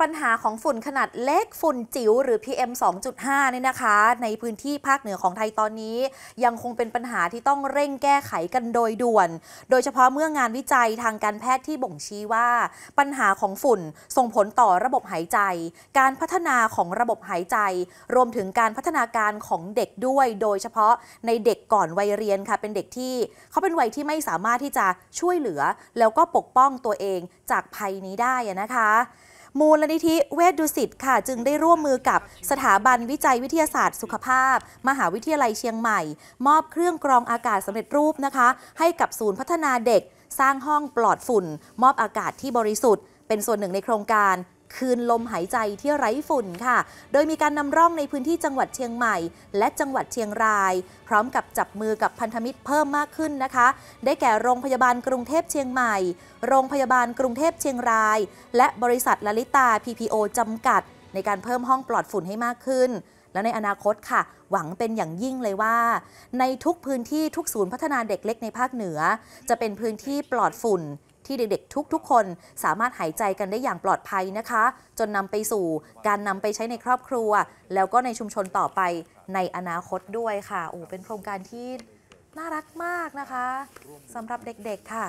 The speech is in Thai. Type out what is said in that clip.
ปัญหาของฝุ่นขนาดเล็กฝุ่นจิ๋วหรือ PM 2.5เนี่ยนะคะ ในพื้นที่ภาคเหนือของไทยตอนนี้ ยังคงเป็นปัญหาที่ต้องเร่งแก้ไขกันโดยด่วน โดยเฉพาะเมื่องานวิจัยทางการแพทย์ที่บ่งชี้ว่า ปัญหาของฝุ่นส่งผลต่อระบบหายใจ การพัฒนาของระบบหายใจ รวมถึงการพัฒนาการของเด็กด้วย โดยเฉพาะในเด็กก่อนวัยเรียนค่ะเป็นเด็กที่เขาเป็นวัยที่ไม่สามารถที่จะช่วยเหลือ แล้วก็ปกป้องตัวเองจากภัยนี้ได้นะคะมูลนิธิเวชดุสิตค่ะ จึงได้ร่วมมือกับสถาบันวิจัยวิทยาศาสตร์สุขภาพ มหาวิทยาลัยเชียงใหม่ มอบเครื่องกรองอากาศสำเร็จรูปนะคะ ให้กับศูนย์พัฒนาเด็ก สร้างห้องปลอดฝุ่น มอบอากาศที่บริสุทธิ์ เป็นส่วนหนึ่งในโครงการคืนลมหายใจที่ไร้ฝุ่นค่ะ โดยมีการนำร่องในพื้นที่จังหวัดเชียงใหม่และจังหวัดเชียงราย พร้อมกับจับมือกับพันธมิตรเพิ่มมากขึ้นนะคะ ได้แก่โรงพยาบาลกรุงเทพเชียงใหม่ โรงพยาบาลกรุงเทพเชียงราย และบริษัทลลิตา PPO จำกัด ในการเพิ่มห้องปลอดฝุ่นให้มากขึ้น และในอนาคตค่ะ หวังเป็นอย่างยิ่งเลยว่า ในทุกพื้นที่ทุกศูนย์พัฒนาเด็กเล็กในภาคเหนือ จะเป็นพื้นที่ปลอดฝุ่นที่เด็ก ๆ ทุก ๆ คนสามารถหายใจกันได้อย่างปลอดภัยนะคะ จนนำไปสู่การนำไปใช้ในครอบครัว แล้วก็ในชุมชนต่อไปในอนาคตด้วยค่ะโอ้เป็นโครงการที่น่ารักมากนะคะสำหรับเด็กๆค่ะ